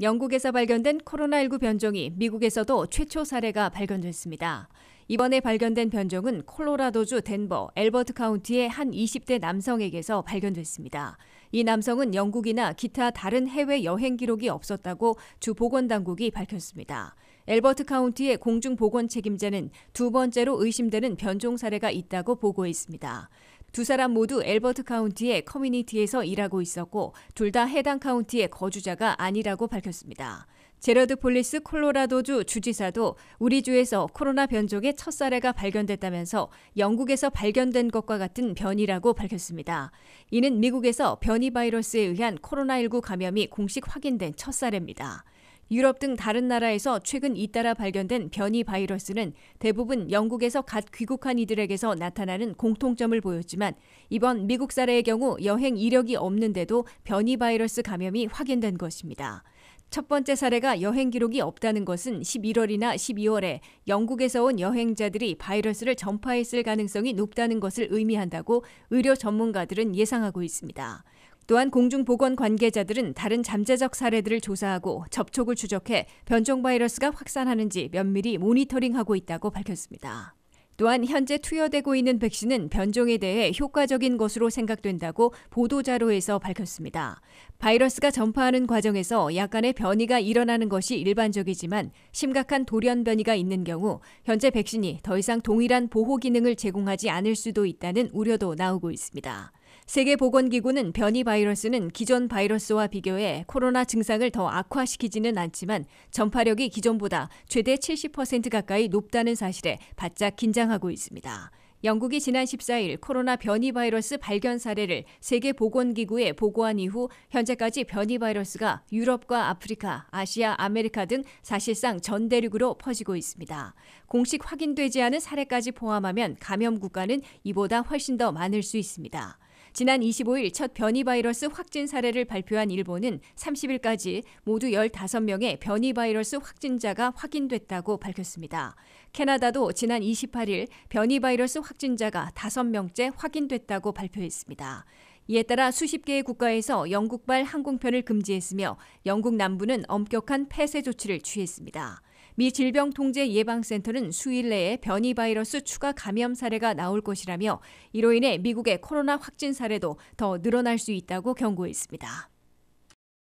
영국에서 발견된 코로나19 변종이 미국에서도 최초 사례가 발견됐습니다. 이번에 발견된 변종은 콜로라도주 덴버, 엘버트 카운티의 한 20대 남성에게서 발견됐습니다. 이 남성은 영국이나 기타 다른 해외 여행 기록이 없었다고 주 보건당국이 밝혔습니다. 엘버트 카운티의 공중보건 책임자는 두 번째로 의심되는 변종 사례가 있다고 보고했습니다. 두 사람 모두 엘버트 카운티의 커뮤니티에서 일하고 있었고 둘 다 해당 카운티의 거주자가 아니라고 밝혔습니다. 제러드 폴리스 콜로라도주 주지사도 우리 주에서 코로나 변종의 첫 사례가 발견됐다면서 영국에서 발견된 것과 같은 변이라고 밝혔습니다. 이는 미국에서 변이 바이러스에 의한 코로나19 감염이 공식 확인된 첫 사례입니다. 유럽 등 다른 나라에서 최근 잇따라 발견된 변이 바이러스는 대부분 영국에서 갓 귀국한 이들에게서 나타나는 공통점을 보였지만 이번 미국 사례의 경우 여행 이력이 없는데도 변이 바이러스 감염이 확인된 것입니다. 첫 번째 사례가 여행 기록이 없다는 것은 11월이나 12월에 영국에서 온 여행자들이 바이러스를 전파했을 가능성이 높다는 것을 의미한다고 의료 전문가들은 예상하고 있습니다. 또한 공중보건 관계자들은 다른 잠재적 사례들을 조사하고 접촉을 추적해 변종 바이러스가 확산하는지 면밀히 모니터링하고 있다고 밝혔습니다. 또한 현재 투여되고 있는 백신은 변종에 대해 효과적인 것으로 생각된다고 보도자료에서 밝혔습니다. 바이러스가 전파하는 과정에서 약간의 변이가 일어나는 것이 일반적이지만 심각한 돌연 변이가 있는 경우 현재 백신이 더 이상 동일한 보호 기능을 제공하지 않을 수도 있다는 우려도 나오고 있습니다. 세계보건기구는 변이 바이러스는 기존 바이러스와 비교해 코로나 증상을 더 악화시키지는 않지만 전파력이 기존보다 최대 70% 가까이 높다는 사실에 바짝 긴장하고 있습니다. 영국이 지난 14일 코로나 변이 바이러스 발견 사례를 세계보건기구에 보고한 이후 현재까지 변이 바이러스가 유럽과 아프리카, 아시아, 아메리카 등 사실상 전 대륙으로 퍼지고 있습니다. 공식 확인되지 않은 사례까지 포함하면 감염 국가는 이보다 훨씬 더 많을 수 있습니다. 지난 25일 첫 변이 바이러스 확진 사례를 발표한 일본은 30일까지 모두 15명의 변이 바이러스 확진자가 확인됐다고 밝혔습니다. 캐나다도 지난 28일 변이 바이러스 확진자가 5명째 확인됐다고 발표했습니다. 이에 따라 수십 개의 국가에서 영국발 항공편을 금지했으며 영국 남부는 엄격한 폐쇄 조치를 취했습니다. 미 질병통제예방센터는 수일 내에 변이 바이러스 추가 감염 사례가 나올 것이라며 이로 인해 미국의 코로나 확진 사례도 더 늘어날 수 있다고 경고했습니다.